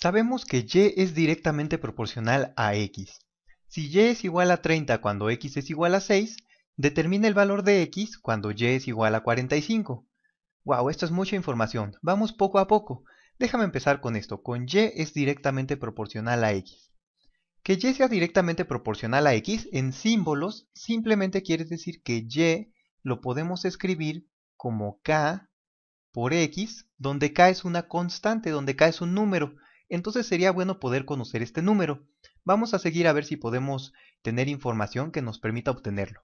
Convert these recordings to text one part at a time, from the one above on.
Sabemos que y es directamente proporcional a x. Si y es igual a 30 cuando x es igual a 6, determina el valor de x cuando y es igual a 45. Wow, esto es mucha información. Vamos poco a poco. Déjame empezar con esto. Con y es directamente proporcional a x. Que y sea directamente proporcional a x en símbolos simplemente quiere decir que y lo podemos escribir como k por x, donde k es una constante, donde k es un número entonces sería bueno poder conocer este número. Vamos a seguir a ver si podemos tener información que nos permita obtenerlo.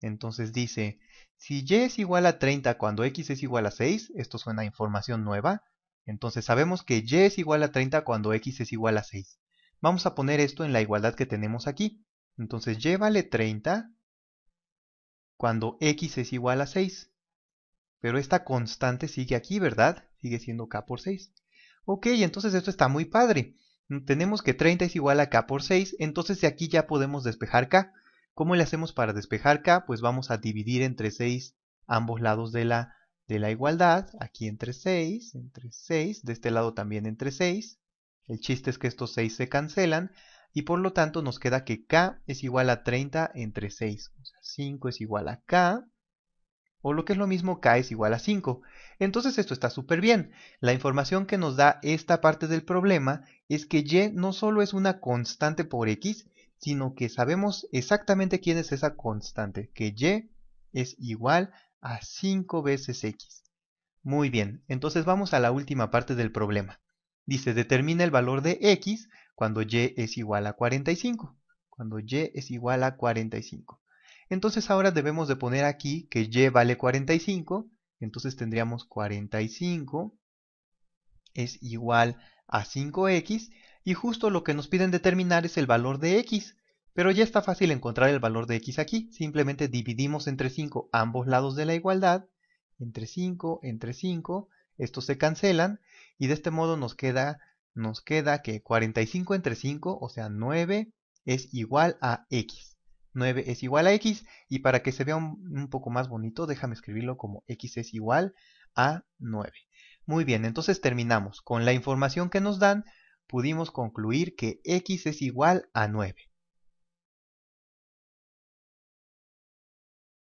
Entonces dice, si y es igual a 30 cuando x es igual a 6, esto suena a información nueva, entonces sabemos que y es igual a 30 cuando x es igual a 6. Vamos a poner esto en la igualdad que tenemos aquí. Entonces y vale 30 cuando x es igual a 6. Pero esta constante sigue aquí, ¿verdad? Sigue siendo k por 6. Ok, entonces esto está muy padre. Mm, tenemos que 30 es igual a k por 6, entonces de aquí ya podemos despejar k. ¿Cómo le hacemos para despejar k? Pues vamos a dividir entre 6 ambos lados de la, de la igualdad. Aquí entre 6, entre 6, de este lado también entre 6. El chiste es que estos 6 se cancelan y por lo tanto nos queda que k es igual a 30 entre 6. O sea, 5 es igual a k o lo que es lo mismo k es igual a 5. Entonces esto está súper bien. La información que nos da esta parte del problema es que y no solo es una constante por x, sino que sabemos exactamente quién es esa constante, que y es igual a 5 veces x. Muy bien, entonces vamos a la última parte del problema. Dice, determina el valor de x cuando y es igual a 45. Cuando y es igual a 45. Entonces ahora debemos de poner aquí que y vale 45, entonces tendríamos 45 es igual a 5x, y justo lo que nos piden determinar es el valor de x, pero ya está fácil encontrar el valor de x aquí, simplemente dividimos entre 5 ambos lados de la igualdad, entre 5, entre 5, estos se cancelan, y de este modo nos queda, nos queda que 45 entre 5, o sea 9, es igual a x. 9 es igual a x y para que se vea un, poco más bonito déjame escribirlo como x es igual a 9. Muy bien, entonces terminamos. Con la información que nos dan pudimos concluir que x es igual a 9.